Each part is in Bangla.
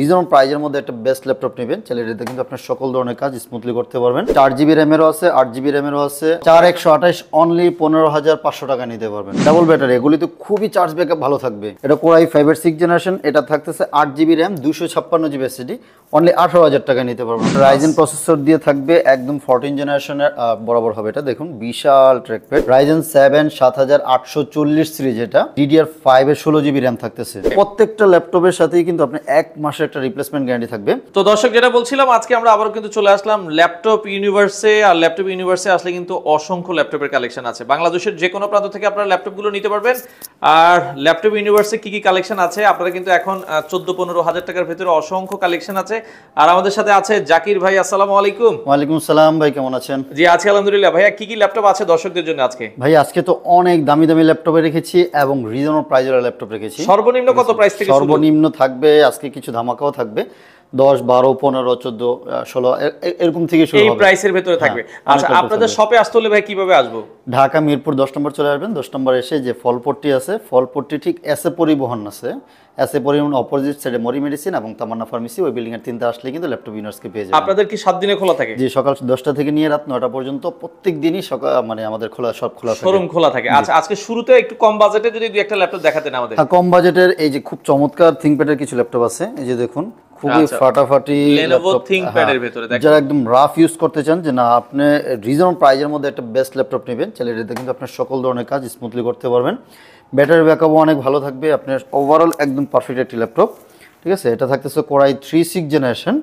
রিজনেবল প্রাইজের মধ্যে একটা বেস্ট ল্যাপটপ নেবেন চ্যানেলটিতে কিন্তু আপনার সকল ধরনের কাজ স্মুথলি করতে পারবেন চার জিবি র্যামেরও আছে আট জিবি র্যামেরও আছে চার একশো আঠাশ অনলি পনেরো হাজার পাঁচশো টাকা নিতে পারবেন ডাবল ব্যাটারি এগুলিতে খুবই চার্জ ব্যাকআপ ভালো থাকবে এটা কোরাই ফাইভের সিক্স জেনারেশন এটা থাকতেছে আট জিবি র্যাম দুশো ছাপ্পান্ন জিবি সিডি অনলি আঠারো হাজার টাকা নিতে পারবেন রাইজেন প্রসেসর দিয়ে থাকবে একদম ফোরটিন জেনারেশনের বরাবর হবে এটা দেখুন বিশাল ট্র্যাকপ্যাড রাইজেন সেভেন সাত হাজার আটশো চল্লিশ সিরিজ এটা ডিডিআর ফাইভের ষোলো জিবি র্যাম থাকতেছে প্রত্যেকটা ল্যাপটপের সাথেই কিন্তু আপনি এক মাসে অবশ্যই একটা রিপ্লেসমেন্ট গ্যারান্টি থাকবে তো দর্শক যেটা বলছিলাম আজকে আমরা আবারও কিন্তু চলে আসলাম ল্যাপটপ ইউনিভার্সে আর ল্যাপটপ ইউনিভার্সে আসলে কিন্তু অসংখ্য ল্যাপটপের কালেকশন আছে বাংলাদেশের যে কোনো প্রান্ত থেকে আপনারা ল্যাপটপগুলো নিতে পারবেন আর ল্যাপটপ ইউনিভার্সে কি কি কালেকশন আছে আপনারা কিন্তু এখন চোদ্দ পনেরো হাজার টাকার ভেতরে অসংখ্য কালেকশন আছে আর আমাদের সাথে আছে জাকির ভাই আসসালামু আলাইকুম ওয়ালাইকুম আসসালাম ভাই কেমন আছেন জি আজকে আলহামদুলিল্লাহ ভাইয়া কি কি ল্যাপটপ আছে দর্শকদের জন্য আজকে ভাই আজকে তো অনেক দামি দামি ল্যাপটপে রেখেছি এবং রিজনাল প্রাইজের ল্যাপটপ রেখেছি সর্বনিম্ন কত প্রাইস থেকে সর্বনিম্ন থাকবে আজকে কিছু ধামা ধামাকাও থাকবে দশ বারো পনেরো চোদ্দো ষোলো এরকম থেকে শুরু প্রাইসের ভেতরে হ্যাঁ, থাকবে আচ্ছা আপনাদের শপে আসতে হলে ভাই কিভাবে আসবো ঢাকা মিরপুর দশ নম্বর চলে আসবেন দশ নম্বর এসে যে ফলপট্টি আছে ফলপট্টি ঠিক এসে পরিবহন আছে এসে পরিবহন অপোজিট সাইডে মরি মেডিসিন এবং তামান্না ফার্মেসি ওই বিল্ডিং এর তিনটা আসলে কিন্তু ল্যাপটপ ইউনার্সকে পেয়ে যাবে আপনাদের কি সাত দিনে খোলা থাকে জি সকাল দশটা থেকে নিয়ে রাত নয়টা পর্যন্ত প্রত্যেক দিনই সকাল মানে আমাদের খোলা সব খোলা শোরুম খোলা থাকে আচ্ছা আজকে শুরুতে একটু কম বাজেটে যদি একটা ল্যাপটপ দেখাতেন আমাদের হ্যাঁ, কম বাজেটের এই যে খুব চমৎকার থিংপ্যাডের কিছু ল্যাপটপ আছে এই যে দেখুন খুবই আচ্ছা, ফাটাফাটি হ্যাঁ, যারা একদম রাফ ইউজ করতে চান যে না আপনি রিজনেবল প্রাইজের মধ্যে একটা বেস্ট ল্যাপটপ নেবেন চ্যানেলটাতে কিন্তু আপনার সকল ধরনের কাজ স্মুথলি করতে পারবেন ব্যাটারি ব্যাকআপও অনেক ভালো থাকবে আপনার ওভারঅল একদম পারফেক্ট একটি ল্যাপটপ ঠিক আছে এটা থাকতেছে কোরাই থ্রি সিক্স জেনারেশন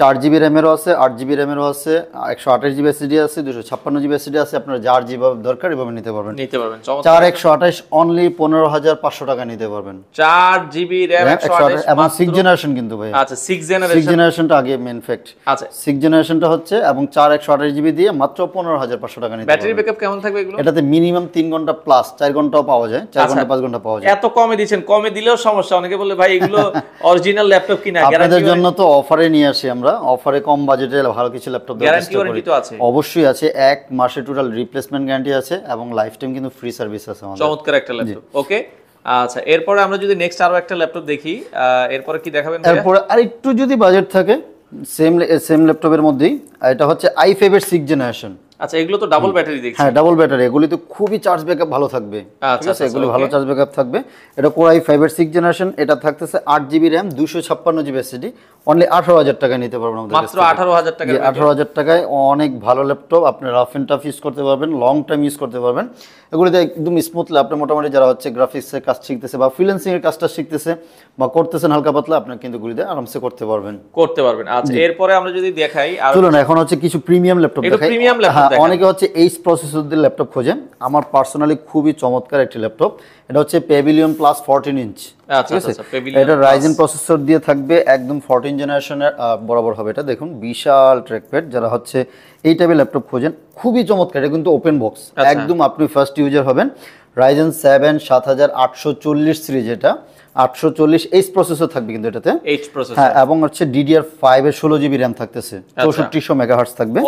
চার জিবি র্যামেরও আছে আট জিবি র্যামেরও আছে একশো আঠাশ জিবি এসিডি আছে দুশো ছাপ্পান্ন জিবি এসিডি আছে আপনার যার জিবি দরকার এভাবে নিতে পারবেন নিতে পারবেন চার একশো আঠাশ অনলি পনেরো হাজার পাঁচশো টাকা নিতে পারবেন চার জিবি হ্যাঁ, এবং সিক্স জেনারেশন কিন্তু ভাই আচ্ছা সিক্স জেনারেশন সিক্স জেনারেশনটা আগে মেন ফ্যাক্ট আচ্ছা সিক্স জেনারেশনটা হচ্ছে এবং চার একশো আঠাশ জিবি দিয়ে মাত্র পনেরো হাজার পাঁচশো টাকা নিতে ব্যাটারি ব্যাকআপ কেমন থাকবে এগুলো এটাতে মিনিমাম তিন ঘন্টা প্লাস চার ঘন্টাও পাওয়া যায় চার আচ্ছা। ঘন্টা পাঁচ ঘন্টা পাওয়া যায় এত কমে দিচ্ছেন কমে দিলেও সমস্যা অনেকে বলে ভাই এগুলো অরিজিনাল ল্যাপটপ কিনা আপনাদের জন্য তো অফারে নিয়ে আসি আমরা আমরা অফারে কম বাজেটে ভালো কিছু ল্যাপটপ অবশ্যই আছে এক মাসে টোটাল রিপ্লেসমেন্ট গ্যারান্টি আছে এবং লাইফ টাইম কিন্তু ফ্রি সার্ভিস আছে আমাদের চমৎকার একটা ল্যাপটপ ওকে আচ্ছা এরপরে আমরা যদি নেক্সট আরো একটা ল্যাপটপ দেখি এরপরে কি দেখাবেন এরপরে আর একটু যদি বাজেট থাকে সেম সেম ল্যাপটপের মধ্যেই এটা হচ্ছে আই ফাইভের সিক্স জেনারেশন আচ্ছা এগুলো তো ডাবল ব্যাটারি দেখছি হ্যাঁ ডাবল ব্যাটারি এগুলি খুবই চার্জ ব্যাকআপ ভালো থাকবে আচ্ছা আচ্ছা এগুলি আচ্ছা, ভালো চার্জ ব্যাকআপ থাকবে এটা কোর আই ফাইভের সিক্স জেনারেশন এটা থাকতেছে আট জিবি র্যাম দুশো ছাপ্পান্ন জিবি এসএসডি অনলি আঠারো হাজার টাকায় নিতে পারবেন আমাদের মাত্র আঠারো হাজার টাকা আঠারো হাজার টাকায় অনেক ভালো ল্যাপটপ আপনি রাফ এন্ড টাফ ইউজ করতে পারবেন লং টাইম ইউজ করতে পারবেন এগুলোতে একদম স্মুথলি আপনি মোটামুটি যারা হচ্ছে গ্রাফিক্সের কাজ শিখতেছে বা ফ্রিল্যান্সিংয়ের কাজটা শিখতেছে বা করতেছেন হালকা পাতলা আপনার কিন্তু গুলিতে আরামসে করতে পারবেন করতে পারবেন আচ্ছা এরপরে আমরা যদি দেখাই চলুন এখন হচ্ছে কিছু প্রিমিয়াম ল্যাপটপ দেখাই প্রিমিয়াম ল্যাপটপ অনেকে হচ্ছে এইচ প্রসেসর দিয়ে ল্যাপটপ খোঁজেন আমার পার্সোনালি খুবই চমৎকার একটি ল্যাপটপ এটা হচ্ছে প্যাভিলিয়ন প্লাস ফোরটিন ইঞ্চ আচ্ছা, আচ্ছা, আচ্ছা, এটা রাইজেন প্রসেসর দিয়ে থাকবে একদম ফোরটিন জেনারেশনের বরাবর হবে এটা দেখুন বিশাল ট্র্যাকপ্যাড যারা হচ্ছে এই টাইপের ল্যাপটপ খোঁজেন খুবই চমৎকার এটা কিন্তু ওপেন বক্স একদম আপনি ফার্স্ট ইউজার হবেন রাইজেন সেভেন সাত হাজার আটশো চল্লিশ সিরিজ এটা আটশো চল্লিশ এইচ প্রসেসর থাকবে কিন্তু এটাতে হ্যাঁ এবং হচ্ছে ডিডিআর ফাইভ এর ষোলো জিবি র্যাম থাকতেছে আচ্ছা। চৌষট্টিশো মেগাহার্স থাকবে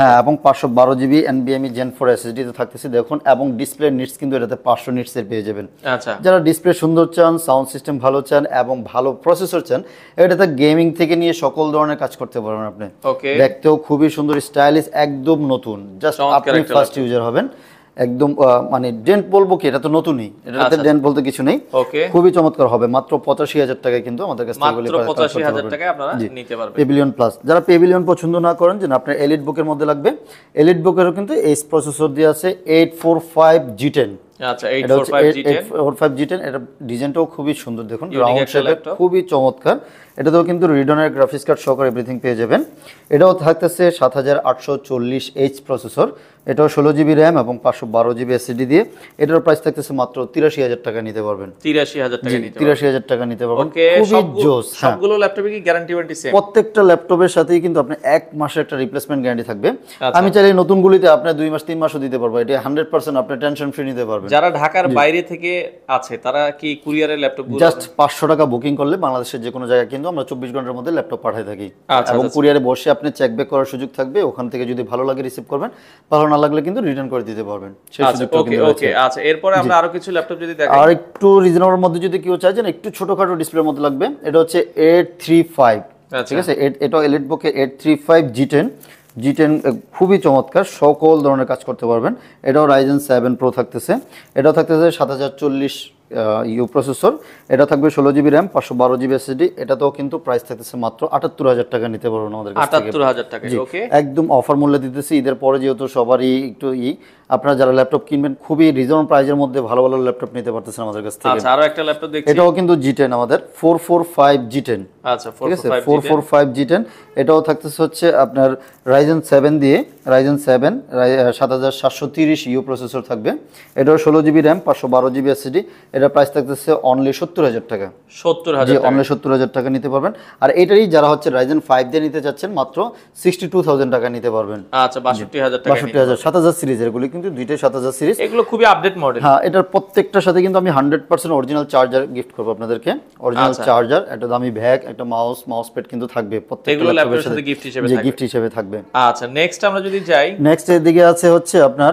হ্যাঁ এবং পাঁচশো বারো জিবি এনবিএমই জেন ফোর এসএসডি তে থাকতেছে দেখুন এবং ডিসপ্লে নিটস কিন্তু এটাতে পাঁচশো নিটস এর পেয়ে যাবেন আচ্ছা। যারা ডিসপ্লে সুন্দর চান সাউন্ড সিস্টেম ভালো চান এবং ভালো প্রসেসর চান এটাতে গেমিং থেকে নিয়ে সকল ধরনের কাজ করতে পারবেন আপনি দেখতেও খুবই সুন্দর স্টাইলিশ একদম নতুন জাস্ট আপনি ফার্স্ট ইউজার হবেন একদম মানে ডেন্ট বলবো কি এটা তো নতুনই এটাতে ডেন্ট আচ্ছা, আচ্ছা। বলতে কিছু নেই খুবই চমৎকার হবে মাত্র পঁচাশি হাজার টাকায় কিন্তু আমাদের কাছে টাকায় আপনারা নিতে পারবেন পেভিলিয়ন প্লাস যারা পেভিলিয়ন পছন্দ না করেন যেন আপনার এলিট বুকের মধ্যে লাগবে এলিট বুকেরও কিন্তু এস প্রসেসর দিয়ে আছে eight four five G ten আচ্ছা জিবি এবং জিবি দিয়ে এটার প্রাইস থাকতেছে মাত্র টাকা নিতে পারবেন টাকা নিতে পারবেন খুবই জোস হ্যাঁ। প্রত্যেকটা ল্যাপটপের সাথেই কিন্তু আপনি এক মাসের একটা রিপ্লেসমেন্ট গ্যারান্টি থাকবে আচ্ছা। আমি চাইলে গুলিতে আপনার দুই মাস তিন মাসও দিতে পারবো এটা পার্সেন্ট আপনি টেনশন ফ্রি নিতে পারবেন পারবেন যারা ঢাকার বাইরে থেকে আছে তারা কি কুরিয়ারে ল্যাপটপ জাস্ট পাঁচশো টাকা বুকিং করলে বাংলাদেশের যে কোনো জায়গায় কিন্তু আমরা চব্বিশ ঘন্টার মধ্যে ল্যাপটপ পাঠাই থাকি আচ্ছা, আচ্ছা, এবং আচ্ছা। কুরিয়ারে বসে আপনি চেক ব্যাক করার সুযোগ থাকবে ওখান থেকে যদি ভালো লাগে রিসিভ করবেন ভালো না লাগলে কিন্তু রিটার্ন করে দিতে পারবেন সেই সুযোগটা আচ্ছা এরপরে আমরা আরো কিছু ল্যাপটপ যদি আর একটু রিজনেবল মধ্যে যদি কেউ চাইছেন একটু ছোটখাটো ডিসপ্লের মধ্যে লাগবে এটা হচ্ছে এইট থ্রি ফাইভ ঠিক আছে এটা এলিট বুকে eight three five G ten G ten খুবই চমৎকার সকল ধরনের কাজ করতে পারবেন এটাও রাইজেন সেভেন প্রো থাকতেছে এটাও থাকতেছে সাত হাজার চল্লিশ ইউ প্রসেসর এটা থাকবে ষোলো জিবি র্যাম পাঁচশো বারো জিবি এস এসএসডি এটাতেও কিন্তু প্রাইস থাকতেছে মাত্র আটাত্তর হাজার টাকা নিতে পারবেন আমাদের আটাত্তর হাজার টাকা একদম অফার মূল্যে দিতেছি ঈদের পরে যেহেতু সবারই একটু ই আপনারা যারা ল্যাপটপ কিনবেন খুবই রিজনেবল প্রাইজের মধ্যে ভালো ভালো ল্যাপটপ নিতে পারতেছেন আমাদের কাছ থেকে আচ্ছা আরো একটা ল্যাপটপ দেখছি এটাও কিন্তু G10 আমাদের 445 G10 আচ্ছা 445 G10 এটাও থাকতেছে হচ্ছে আপনার Ryzen 7 দিয়ে Ryzen 7 7730 ইউ প্রসেসর থাকবে এটাও ষোলো জিবি র্যাম পাঁচশো বারো জিবি এসএসডি এটা প্রাইস থাকতেছে অনলি সত্তর হাজার টাকা সত্তর হাজার অনলি সত্তর হাজার টাকা নিতে পারবেন আর এটারই যারা হচ্ছে রাইজেন ফাইভ দিয়ে নিতে চাচ্ছেন মাত্র সিক্সটি টু থাউজেন্ড টাকা নিতে পারবেন আচ্ছা বাষট্টি হাজার বাষট্টি হাজার সাত হাজার সিরিজ এগুলি কিন্তু দুইটাই সাত হাজার সিরিজ এগুলো খুবই আপডেট মডেল হ্যাঁ এটার প্রত্যেকটার সাথে কিন্তু আমি hundred percent original charger gift করবো আপনাদেরকে অরিজিনাল আচ্ছা। চার্জার একটা দামি ব্যাগ একটা মাউস মাউস প্যাড কিন্তু থাকবে প্রত্যেকটা ল্যাপটপের সাথে গিফট হিসেবে গিফট হিসেবে থাকবে আচ্ছা নেক্সট আমরা যদি যাই নেক্সট এর দিকে আছে হচ্ছে আপনার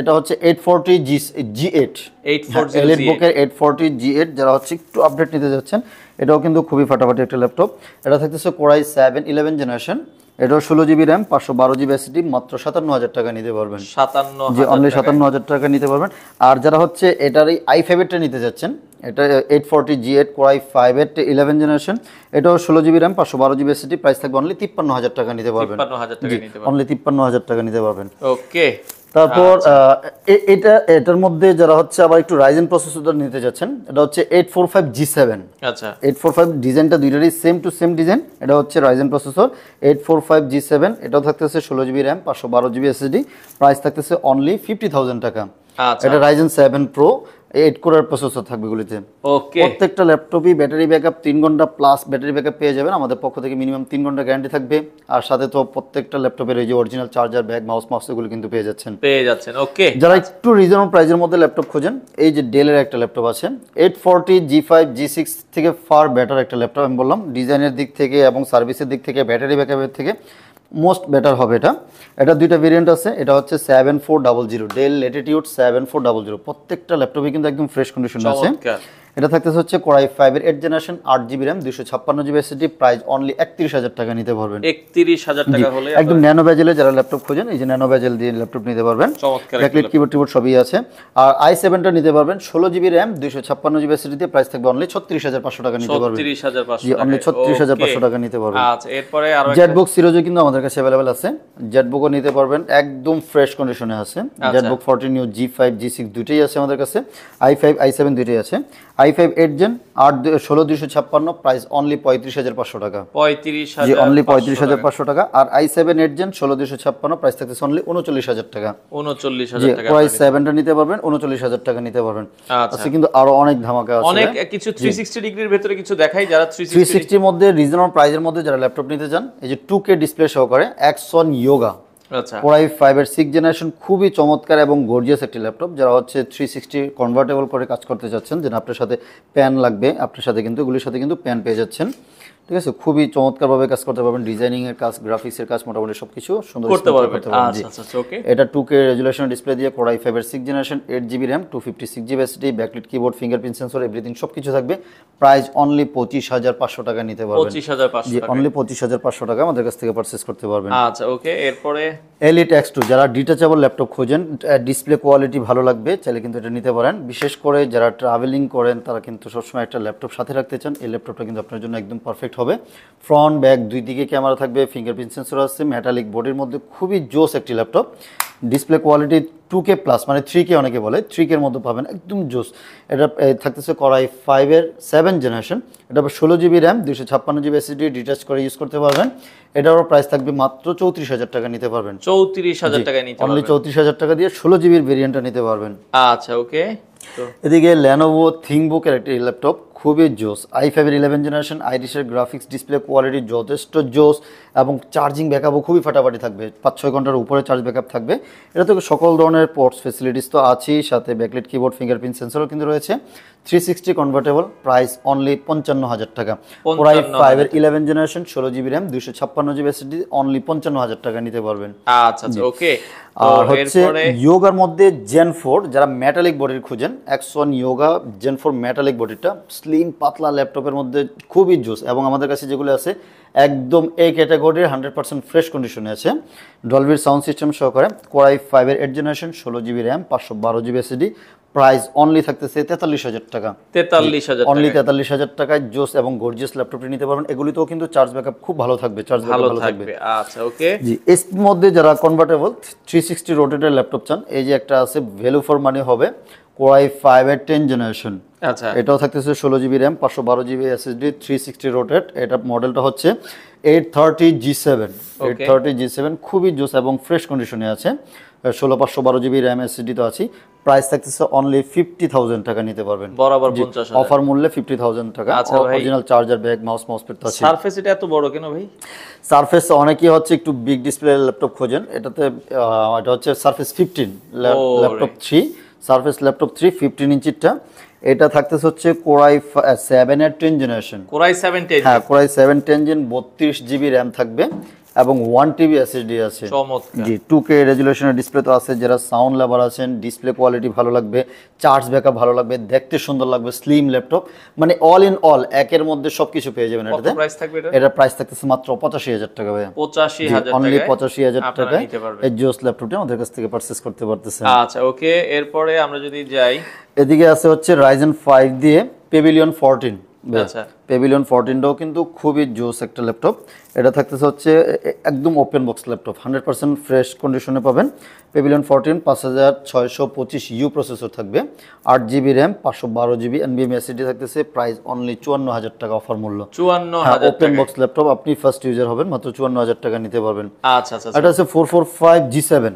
এটা হচ্ছে eight forty G G eight eight four বুকের এইট ফোরটি জি এইট যারা হচ্ছে একটু আপডেট নিতে যাচ্ছেন এটাও কিন্তু খুবই ফাটাফাটি একটা ল্যাপটপ এটা থাকতেছে কোরাই সেভেন ইলেভেন জেনারেশন এটাও ষোলো জিবি র্যাম পাঁচশো বারো জিবি এসডি মাত্র সাতান্ন হাজার টাকা নিতে পারবেন সাতান্ন যে অনলি সাতান্ন হাজার টাকা নিতে পারবেন আর যারা হচ্ছে এটার এই আই ফাইভেরটা নিতে যাচ্ছেন এটা eight forty G eight core i five eight eleven generation এটাও ষোলো জিবি র্যাম পাঁচশো বারো জিবি এসডি প্রাইস থাকবে অনলি তিপ্পান্ন হাজার টাকা নিতে পারবেন অনলি তিপ্পান্ন হাজার টাকা নিতে পারবেন ওকে তারপর আচ্ছা। এটা এটার মধ্যে যারা হচ্ছে আবার একটু রাইজেন প্রসেসর নিতে যাচ্ছেন এটা হচ্ছে eight four five G seven আচ্ছা এইট ফোর ফাইভ ডিজাইনটা দুইটারই সেম টু সেম ডিজাইন এটা হচ্ছে Ryzen processor eight four five G seven এটাও থাকতেছে ষোলো জিবি র্যাম পাঁচশো বারো জিবি এসএসডি প্রাইস থাকতেছে অনলি ফিফটি থাউজেন্ড টাকা আচ্ছা। এটা রাইজেন সেভেন প্রো এইট কোরের প্রসেসর থাকবে গুলিতে ওকে প্রত্যেকটা ল্যাপটপই ব্যাটারি ব্যাকআপ তিন ঘন্টা প্লাস ব্যাটারি ব্যাকআপ পেয়ে যাবেন আমাদের পক্ষ থেকে মিনিমাম তিন ঘন্টা গ্যারান্টি থাকবে আর সাথে তো প্রত্যেকটা ল্যাপটপের এই যে original charger bag mouse mouse এগুলো কিন্তু পেয়ে যাচ্ছেন পেয়ে যাচ্ছেন ওকে যারা একটু রিজনেবল প্রাইজের মধ্যে ল্যাপটপ খোঁজেন এই যে ডেলের একটা ল্যাপটপ আছে eight forty G five G six থেকে ফার বেটার একটা ল্যাপটপ আমি বললাম ডিজাইনের দিক থেকে এবং সার্ভিসের দিক থেকে ব্যাটারি ব্যাকআপের থেকে মোস্ট বেটার হবে এটা এটা দুইটা ভেরিয়েন্ট আছে এটা হচ্ছে seven four double zero Dell Latitude seven four double zero প্রত্যেকটা ল্যাপটপে কিন্তু একদম ফ্রেশ কন্ডিশন আছে এটা থাকতেছে হচ্ছে কোরাই ফাইভের এইট জেনারেশন আট জিবি র্যাম দুশো ছাপ্পান্ন জিবি এসএসডি প্রাইস অনলি একত্রিশ হাজার টাকা নিতে পারবেন একত্রিশ হাজার টাকা হলে একদম ন্যানো ব্যাজেলে যারা ল্যাপটপ খোঁজেন এই যে ন্যানো ব্যাজেল দিয়ে ল্যাপটপ নিতে পারবেন ব্যাকলিট কিবোর্ড টিবোর্ড সবই আছে আর আই সেভেনটা নিতে পারবেন ষোলো জিবি র্যাম দুশো ছাপ্পান্ন জিবি এসএসডিতে প্রাইস থাকবে অনলি ছত্রিশ হাজার পাঁচশো টাকা নিতে পারবেন ছত্রিশ হাজার পাঁচশো অনলি ছত্রিশ হাজার পাঁচশো টাকা নিতে পারবেন আচ্ছা এরপরে আর জেটবুক সিরোজও কিন্তু আমাদের কাছে অ্যাভেলেবেল আছে জেটবুকও নিতে পারবেন একদম ফ্রেশ কন্ডিশনে আছে ZBook fourteen new G five G six দুটোই আছে আমাদের কাছে আই ফাইভ আই সেভেন দুটোই আছে আই ফাইভ এইট জেন আট ষোলো দুশো ছাপ্পান্ন প্রাইস অনলি পঁয়ত্রিশ হাজার পাঁচশো টাকা পঁয়ত্রিশ অনলি পঁয়ত্রিশ হাজার পাঁচশো টাকা আর আই সেভেন এইট জেন ষোলো দুশো ছাপ্পান্ন প্রাইস থাকতে অনলি উনচল্লিশ হাজার টাকা উনচল্লিশ হাজার সেভেনটা নিতে পারবেন উনচল্লিশ হাজার টাকা নিতে পারবেন আচ্ছা কিন্তু আরো অনেক ধামাকা আছে অনেক কিছু থ্রি সিক্সটি ডিগ্রির ভেতরে কিছু দেখাই যারা থ্রি সিক্সটির মধ্যে রিজনেবল প্রাইজের মধ্যে যারা ল্যাপটপ নিতে চান এই যে টু কে ডিসপ্লে সহকারে অ্যাকশন ইয়োগা কোরাই ফাইভ এর সিক্স জেনারেশন খুবই চমৎকার এবং গর্জিয়াস একটি ল্যাপটপ যারা হচ্ছে থ্রি সিক্সটি কনভার্টেবল করে কাজ করতে চাচ্ছেন যেন আপনার সাথে প্যান লাগবে আপনার সাথে কিন্তু এগুলির সাথে কিন্তু প্যান পেয়ে যাচ্ছেন ঠিক আছে খুবই চমৎকারভাবে কাজ করতে পারবেন ডিজাইনিং এর কাজ গ্রাফিক্স এর কাজ মোটামুটি সবকিছু সুন্দর করতে পারবেন আচ্ছা আচ্ছা ওকে আচ্ছা, এটা 2K রেজুলেশন ডিসপ্লে দিয়ে Core i5 এর 6 generation 8GB RAM 256GB SSD backlit keyboard fingerprint sensor everything সবকিছু থাকবে প্রাইস অনলি 25500 টাকা নিতে পারবেন 25500 টাকা অনলি 25500 টাকা আমাদের কাছ থেকে পারচেজ করতে পারবেন আচ্ছা ওকে এরপরে Elite X2 যারা ডিটাচেবল ল্যাপটপ খোঁজেন ডিসপ্লে কোয়ালিটি ভালো লাগবে চাইলে কিন্তু এটা নিতে পারেন বিশেষ করে যারা ট্রাভেলিং করেন তারা কিন্তু সবসময় একটা ল্যাপটপ সাথে রাখতে চান এই ল্যাপটপটা কিন্তু আপনার জন্য একদম পারফেক্ট হবে ফ্রন্ট ব্যাক দুই দিকে ক্যামেরা থাকবে ফিঙ্গারপ্রিন্ট সেন্সর আছে মেটালিক বডির মধ্যে খুবই জোস একটি laptop display quality two K plus মানে থ্রি কে অনেকে বলে থ্রি কের মতো পাবেন একদম জোস এটা থাকতেছে করাই ফাইভের সেভেন জেনারেশন এটা ষোলো জিবি র্যাম দুশো ছাপ্পান্ন জিবি এসিডি ডিটাচ করে ইউজ করতে পারবেন এটারও প্রাইস থাকবে মাত্র চৌত্রিশ হাজার টাকা নিতে পারবেন চৌত্রিশ হাজার টাকা নিতে অনলি চৌত্রিশ হাজার টাকা দিয়ে ষোলো জিবির ভেরিয়েন্টটা নিতে পারবেন আচ্ছা ওকে এদিকে ল্যানোভো থিংবুকের একটি ল্যাপটপ খুবই জোস আই ফাইভের ইলেভেন জেনারেশন আইরিশের গ্রাফিক্স ডিসপ্লে কোয়ালিটি যথেষ্ট জোস এবং চার্জিং ব্যাকআপও খুবই ফাটাফাটি থাকবে পাঁচ ছয় ঘন্টার উপরে চার্জ ব্যাকআপ থাকবে এটা তো সকল ধরনের ধরনের পোর্টস ফেসিলিটিস তো আছেই সাথে ব্যাকলেট কিবোর্ড ফিঙ্গারপ্রিন্ট সেন্সরও কিন্তু রয়েছে three sixty convertible price only পঞ্চান্ন হাজার টাকা ওরাই ফাইভ এর ইলেভেন জেনারেশন ষোলো জিবি র্যাম দুশো ছাপ্পান্ন জিবি এসডি অনলি পঞ্চান্ন হাজার টাকা নিতে পারবেন আচ্ছা ওকে আচ্ছা, আর হচ্ছে ইয়োগার মধ্যে জেন ফোর যারা মেটালিক বডির খুঁজেন X one Yoga gen four metallic বডিটা স্লিম পাতলা ল্যাপটপের মধ্যে খুবই জুস এবং আমাদের কাছে যেগুলো আছে একদম এই ক্যাটাগরির হান্ড্রেড পার্সেন্ট ফ্রেশ কন্ডিশনে আছে ডলভির সাউন্ড সিস্টেম সহকারে কোয়াই ফাইভের এইট জেনারেশন ষোলো জিবি র্যাম পাঁচশো বারো জিবি এসিডি প্রাইস অনলি থাকতেছে তেতাল্লিশ হাজার টাকা তেতাল্লিশ হাজার অনলি তেতাল্লিশ হাজার টাকায় জোস এবং গর্জিয়াস ল্যাপটপটি নিতে পারবেন এগুলিতেও কিন্তু চার্জ ব্যাকআপ খুব ভালো থাকবে চার্জ ভালো থাকবে আচ্ছা ওকে জি এর মধ্যে যারা কনভার্টেবল থ্রি সিক্সটি রোটেটের ল্যাপটপ চান এই যে একটা আছে ভ্যালু ফর মানি হবে কোয়াই ফাইভ এর টেন জেনারেশন আচ্ছা এটাও থাকতেছে ষোলো জিবি র্যাম পাঁচশো বারো GB SSD three sixty rotate এটা মডেলটা হচ্ছে eight thirty G seven eight thirty G seven খুবই জোস এবং ফ্রেশ কন্ডিশনে আছে ষোলো পাঁচশো বারো জিবি র্যাম এসএসডি তো আছি প্রাইস থাকতেছে অনলি ফিফটি থাউজেন্ড টাকা নিতে পারবেন বরাবর অফার মূল্যে ফিফটি থাউজেন্ড টাকা original charger bag mouse mouse pad আছে সারফেস এটা এত বড় কেন ভাই সারফেস অনেকেই হচ্ছে একটু বিগ ডিসপ্লে ল্যাপটপ খোঁজেন এটাতে এটা হচ্ছে Surface fifteen laptop three Surface laptop three fifteen ইঞ্চিরটা এটা থাকতেছে হচ্ছে কোরাই সেভেন এর ten generation core i seven ten হ্যাঁ কোরাই সেভেন টেন জেন বত্রিশ জিবি র্যাম থাকবে এবং ওয়ান টিভি এসএসডি আছে জি টু কে রেজুলেশনের ডিসপ্লে তো আছে যারা সাউন্ড লেভার আছেন ডিসপ্লে কোয়ালিটি ভালো লাগবে চার্জ ব্যাক আপ ভালো লাগবে দেখতে সুন্দর লাগবে স্লিম ল্যাপটপ মানে অল ইন অল একের মধ্যে সবকিছু পেয়ে যাবেন এটাতে প্রাইস থাকবে এটা এটা প্রাইস থাকতেছে মাত্র পঁচাশি হাজার টাকা ভাই পঁচাশি হাজার অনলি পঁচাশি হাজার টাকায় এই জিওস ল্যাপটপটি আমাদের কাছ থেকে পারচেস করতে পারতেছেন আচ্ছা ওকে এরপরে আমরা যদি যাই এদিকে আছে হচ্ছে রাইজেন ফাইভ দিয়ে পেভিলিয়ন ফোরটিন পেভিলিয়ন ফোরটিনটাও আচ্ছা। কিন্তু খুবই জোস একটা ল্যাপটপ এটা থাকতেছে হচ্ছে একদম open box laptop hundred percent fresh কন্ডিশনে পাবেন পেভিলিয়ন ফোরটিন পাঁচ হাজার ছয়শো পঁচিশ ইউ প্রসেসর থাকবে আট জিবি র্যাম পাঁচশো বারো জিবি এনবিএম এসিডি থাকতেছে প্রাইস অনলি চুয়ান্ন হাজার টাকা অফার মূল্য চুয়ান্ন ওপেন বক্স ল্যাপটপ আপনি ফার্স্ট ইউজার হবেন মাত্র চুয়ান্ন হাজার টাকা নিতে পারবেন আচ্ছা আচ্ছা, আচ্ছা। এটা আছে four four five G seven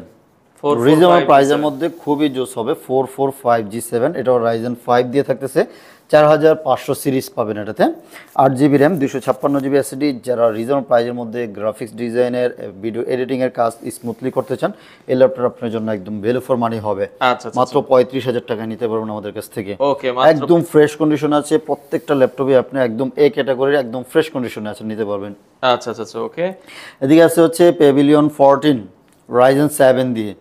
reasonable প্রাইসের মধ্যে খুবই জোস হবে four four five G seven এটাও রাইজেন ফাইভ দিয়ে থাকতেছে চার হাজার পাঁচশো সিরিজ পাবেন এটাতে আট জিবি র্যাম দুশো ছাপ্পান্ন জিবি এসডি যারা রিজনাল প্রাইজের মধ্যে গ্রাফিক্স ডিজাইনের ভিডিও এডিটিংয়ের কাজ স্মুথলি করতে চান এই ল্যাপটপ আপনার জন্য একদম ভ্যালু ফর মানি হবে আচ্ছা, আচ্ছা, আচ্ছা। মাত্র পঁয়ত্রিশ হাজার টাকা নিতে পারবেন আমাদের কাছ থেকে একদম ফ্রেশ কন্ডিশন আছে প্রত্যেকটা ল্যাপটপে আপনি একদম এ ক্যাটাগরির একদম ফ্রেশ কন্ডিশনে আছে নিতে পারবেন আচ্ছা আচ্ছা ওকে এদিকে আছে হচ্ছে পেভিলিয়ন ফোরটিন রাইজেন সেভেন দিয়ে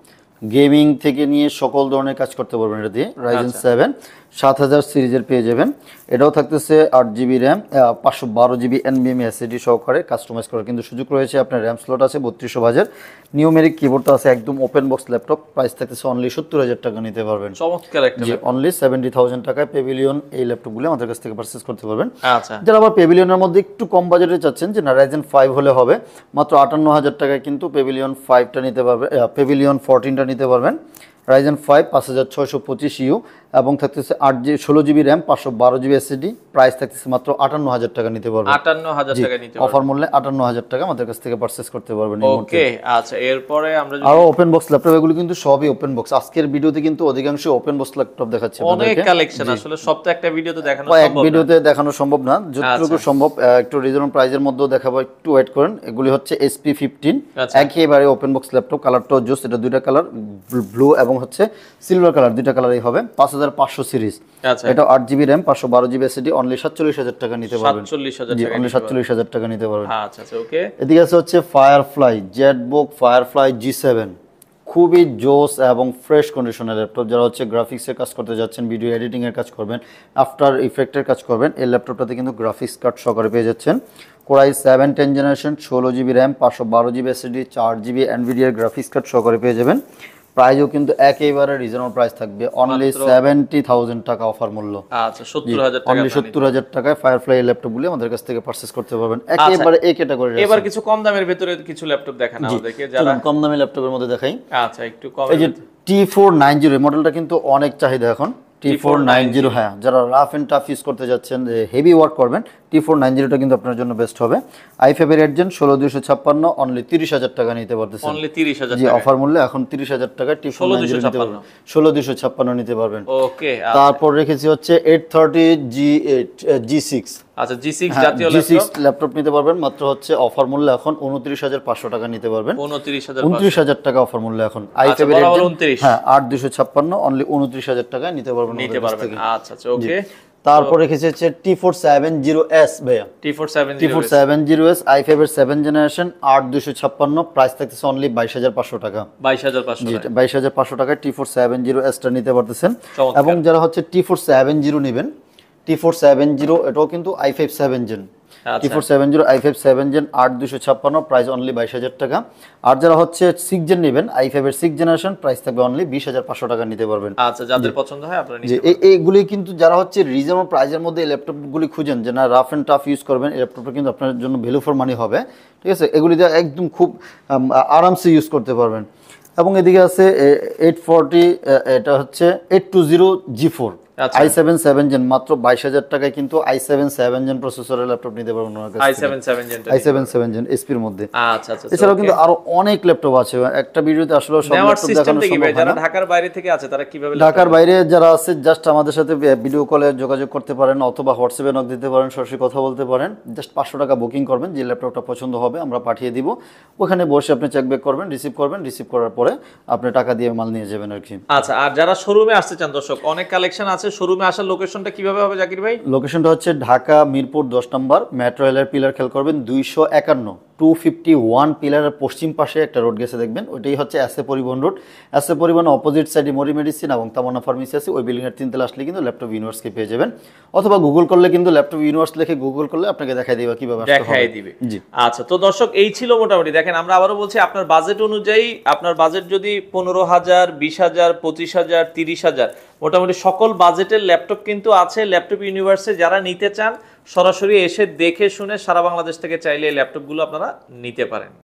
গেমিং থেকে নিয়ে সকল ধরনের কাজ করতে পারবেন এটা দিয়ে রাইজেন সেভেন সাত হাজার সিরিজের পেয়ে যাবেন এটাও থাকতেছে আট জিবি র্যাম পাঁচশো বারো জিবি এনবিএম এসএডি সহকারে কাস্টমাইজ করার কিন্তু সুযোগ রয়েছে আপনার র্যাম স্লট আছে বত্রিশশো বাজার নিউমেরিক কিবোর্ডটা আছে একদম ওপেন বক্স ল্যাপটপ প্রাইস থাকতেছে অনলি সত্তর হাজার টাকা নিতে পারবেন চমৎকার অনলি সেভেন্টি থাউজেন্ড টাকায় পেভিলিয়ন এই ল্যাপটপগুলো আমাদের কাছ থেকে পারচেস করতে পারবেন আচ্ছা যারা আবার পেভিলিয়নের মধ্যে একটু কম বাজেটে চাচ্ছেন যে না রাইজেন ফাইভ হলে হবে মাত্র আটান্ন হাজার টাকায় কিন্তু পেভিলিয়ন ফাইভটা নিতে পারবেন পেভিলিয়ন ফোরটিনটা নিতে পারবেন রাইজেন ফাইভ পাঁচ হাজার ছয়শো পঁচিশ ইউ এবং থাকতেছে আট জি ষোলো জিবি র্যাম পাঁচশো বারো জিবি এসএসডি প্রাইস থাকতেছে মাত্র আটান্ন হাজার টাকা নিতে পারবেন আটান্ন হাজার টাকা অফার মূল্যে আটান্ন হাজার টাকা আমাদের কাছ থেকে পারচেস করতে পারবেন ওকে আচ্ছা এরপরে আমরা আরো ওপেন বক্স ল্যাপটপ এগুলো কিন্তু সবই ওপেন বক্স আজকের ভিডিওতে কিন্তু অধিকাংশ ওপেন বক্স ল্যাপটপ দেখাচ্ছে অনেক কালেকশন আসলে সব তো একটা ভিডিওতে দেখানো সম্ভব এক ভিডিওতে দেখানো সম্ভব না যতটুকু আচ্ছা। সম্ভব একটু রিজনেবল প্রাইজের মধ্যে দেখাবো একটু ওয়েট করেন এগুলি হচ্ছে এসপি ফিফটিন আচ্ছা। একেবারে ওপেন বক্স ল্যাপটপ কালারটাও জোস এটা দুইটা কালার ব্লু এবং হচ্ছে সিলভার কালার দুইটা কালারই হবে পাঁচ হাজার হাজার পাঁচশো সিরিজ আচ্ছা। এটা আট জিবি র্যাম পাঁচশো বারো জিবি এসএডি অনলি সাতচল্লিশ হাজার টাকা নিতে পারবেন অনলি সাতচল্লিশ হাজার টাকা নিতে পারবেন আচ্ছা, আচ্ছা, এদিকে আছে হচ্ছে Firefly ZBook Firefly G seven খুবই জোস এবং ফ্রেশ কন্ডিশনের ল্যাপটপ যারা হচ্ছে গ্রাফিক্সের কাজ করতে যাচ্ছেন ভিডিও এডিটিং এর কাজ করবেন আফটার ইফেক্টের কাজ করবেন এই ল্যাপটপটাতে কিন্তু গ্রাফিক্স কার্ড সহকারে পেয়ে যাচ্ছেন কোরাই সেভেন টেন জেনারেশন ষোলো জিবি র্যাম পাঁচশো বারো জিবি এসএডি চার জিবি এনভিডিয়ার গ্রাফিক্স কার্ড সহকারে পেয়ে যাবেন প্রাইজও কিন্তু একেবারে রিজনেবল প্রাইস থাকবে অনলি সেভেন্টি থাউজেন্ড টাকা অফার মূল্য আচ্ছা, সত্তর হাজার অনলি সত্তর হাজার টাকায় ফায়ারফ্লাই ল্যাপটপগুলি আমাদের কাছ থেকে পারচেস করতে পারবেন আচ্ছা, একেবারে এ ক্যাটাগরি এবার কিছু কম দামের ভেতরে কিছু ল্যাপটপ দেখান আমাদেরকে যারা কম দামের ল্যাপটপের মধ্যে দেখাই আচ্ছা একটু কম এই যে টি ফোর নাইন জিরো মডেলটা কিন্তু অনেক চাহিদা এখন টি ফোর নাইন জিরো হ্যাঁ যারা রাফ অ্যান্ড টাফ ইউজ করতে যাচ্ছেন হেভি ওয়ার্ক করবেন টি ফোর নাইন জিরোটা কিন্তু আপনার জন্য বেস্ট হবে আই ফাইভের এইট জেন ষোলো দুশো ছাপ্পান্ন অনলি তিরিশ হাজার টাকা নিতে পারতেছেন অনলি তিরিশ হাজার জি অফার মূল্যে এখন তিরিশ হাজার টাকা টি ফোর নাইন ষোলো দুশো ছাপ্পান্ন নিতে পারবেন ওকে আচ্ছা। তারপর রেখেছি হচ্ছে eight thirty G eight G six আচ্ছা ল্যাপটপ নিতে পারবেন মাত্র হচ্ছে অফার মূল্য এখন উনত্রিশ হাজার পাঁচশো টাকা নিতে পারবেন উনত্রিশ হাজার টাকা অফার মূল্য এখন আচ্ছা, হ্যাঁ, আট দুশো ছাপ্পান্ন অনলি উনত্রিশ হাজার টাকায় নিতে পারবেন নিতে পারবেন আচ্ছা আচ্ছা ওকে তারপরে রেখেছে হচ্ছে T four seven zero S ভাইয়া T four seven T four seven zero S i five এর সেভেন জেনারেশন আট দুশো ছাপ্পান্ন প্রাইস থাকতেছে অনলি বাইশ হাজার পাঁচশো টাকা বাইশ হাজার পাঁচশো বাইশ হাজার পাঁচশো টাকায় টি ফোর সেভেন জিরো এসটা নিতে পারতেছেন এবং যারা হচ্ছে টি ফোর সেভেন জিরো নেবেন টি ফোর সেভেন জিরো এটাও কিন্তু i five seven gen T four seven zero i five seven gen আট দুশো ছাপ্পান্ন প্রাইস অনলি বাইশ হাজার টাকা আর যারা হচ্ছে সিক্স জেন নেবেন আই ফাইভ এর সিক্স জেনারেশন প্রাইস থাকবে অনলি বিশ হাজার পাঁচশো টাকা নিতে পারবেন আচ্ছা যাদের পছন্দ হয় আপনারা এইগুলি কিন্তু যারা হচ্ছে রিজনেবল প্রাইসের মধ্যে এই ল্যাপটপগুলি খুঁজেন যে না রাফ অ্যান্ড টাফ ইউজ করবেন এই ল্যাপটপটা কিন্তু আপনার জন্য ভ্যালু ফর মানি হবে ঠিক আছে এগুলি দিয়ে একদম খুব আরামসে ইউজ করতে পারবেন এবং এদিকে আছে এইট ফোরটি এটা হচ্ছে eight two zero G four i seven seven gen মাত্র বাইশ হাজার টাকায় কিন্তু আই সেভেন সেভেন জেন প্রসেসরের ল্যাপটপ নিতে পারবেন ওনার কাছে i seven seven gen i seven seven gen এসপির মধ্যে আচ্ছা আচ্ছা এছাড়াও কিন্তু আরো অনেক ল্যাপটপ আছে একটা ভিডিওতে আসলে সব ল্যাপটপ দেখানো সম্ভব না যারা ঢাকার বাইরে থেকে আছে তারা কিভাবে ঢাকার বাইরে যারা আছে জাস্ট আমাদের সাথে ভিডিও কলে যোগাযোগ করতে পারেন অথবা হোয়াটসঅ্যাপে নক দিতে পারেন সরাসরি কথা বলতে পারেন জাস্ট পাঁচশো টাকা বুকিং করবেন যে ল্যাপটপটা পছন্দ হবে আমরা পাঠিয়ে দিব ওখানে বসে আপনি চেক ব্যাক করবেন রিসিভ করবেন রিসিভ করার পরে আপনি টাকা দিয়ে মাল নিয়ে যাবেন আর কি আচ্ছা আর যারা শোরুমে আসতে চান দর্শক অনেক কালেকশন আছে আছে শোরুমে আসার লোকেশনটা কিভাবে হবে জাকির ভাই লোকেশনটা হচ্ছে ঢাকা মিরপুর দশ নম্বর মেট্রো রেলের পিলার খেল করবেন দুইশো একান্ন টু ফিফটি ওয়ান পিলারের পশ্চিম পাশে একটা রোড গেছে দেখবেন ওইটাই হচ্ছে এ পরিবহন রোড এসএ পরিবহন অপোজিট সাইডে মরি মেডিসিন এবং তামনা ফার্মেসি আছে ওই বিল্ডিংয়ের তিনতলা আসলে কিন্তু ল্যাপটপ ইউনিভার্সকে পেয়ে যাবেন অথবা গুগল করলে কিন্তু ল্যাপটপ ইউনিভার্স লিখে গুগল করলে আপনাকে দেখাই দেবে কিভাবে দেখাই দিবে জি আচ্ছা তো দর্শক এই ছিল মোটামুটি দেখেন আমরা আবারও বলছি আপনার বাজেট অনুযায়ী আপনার বাজেট যদি পনেরো হাজার বিশ হাজার পঁচিশ হাজার তিরিশ হাজার মোটামুটি সকল বাজেটের ল্যাপটপ কিন্তু আছে ল্যাপটপ ইউনিভার্সে যারা নিতে চান সরাসরি এসে দেখে শুনে সারা বাংলাদেশ থেকে চাইলে এই ল্যাপটপগুলো আপনারা নিতে পারেন